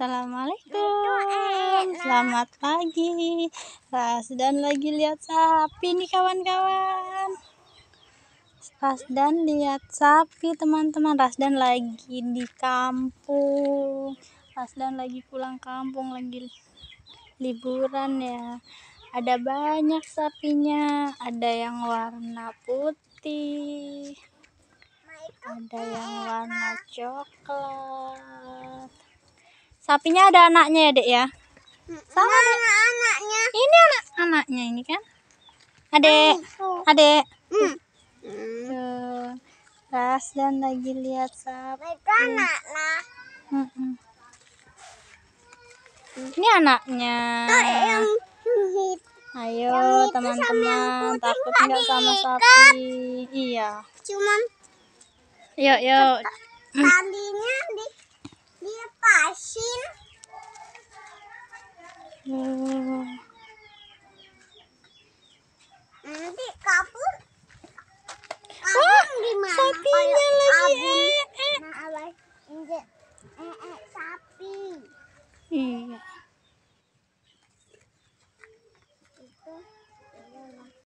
Assalamualaikum Selamat pagi Rasdan lagi lihat sapi nih kawan-kawan Rasdan lihat sapi teman-teman Rasdan lagi di kampung Rasdan lagi pulang kampung Lagi liburan ya Ada banyak sapinya Ada yang warna putih Ada yang warna coklat Sapinya ada anaknya ya, Dek ya? Sama Mana dek. anaknya? Ini anak anaknya ini kan. Adek, mm, adek. Hmm. Tuh. Ras dan lagi lihat sapi. Itu mm. anaknya. Hmm. Hmm. Ini anaknya. Ayo teman-teman, takut nggak sama sapi? Iya. Cuman. Yuk, yuk. Tadinya di Nanti kabur. Kabur Wah, gimana? Sapinya lagi. Eh eh. Nah, eh, eh, sapi. Iya.